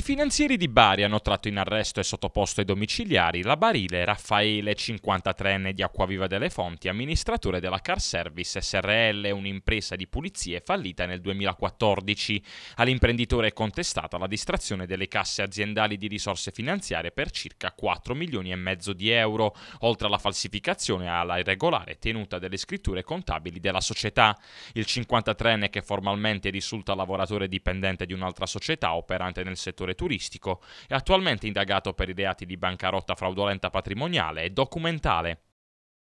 I finanzieri di Bari hanno tratto in arresto e sottoposto ai domiciliari la barile Raffaele, 53enne di Acquaviva delle Fonti, amministratore della Car Service SRL, un'impresa di pulizie fallita nel 2014. All'imprenditore è contestata la distrazione delle casse aziendali di risorse finanziarie per circa 4 milioni e mezzo di euro, oltre alla falsificazione e alla irregolare tenuta delle scritture contabili della società. Il 53enne, che formalmente risulta lavoratore dipendente di un'altra società operante nel settore settore turistico, è attualmente indagato per i reati di bancarotta fraudolenta patrimoniale e documentale.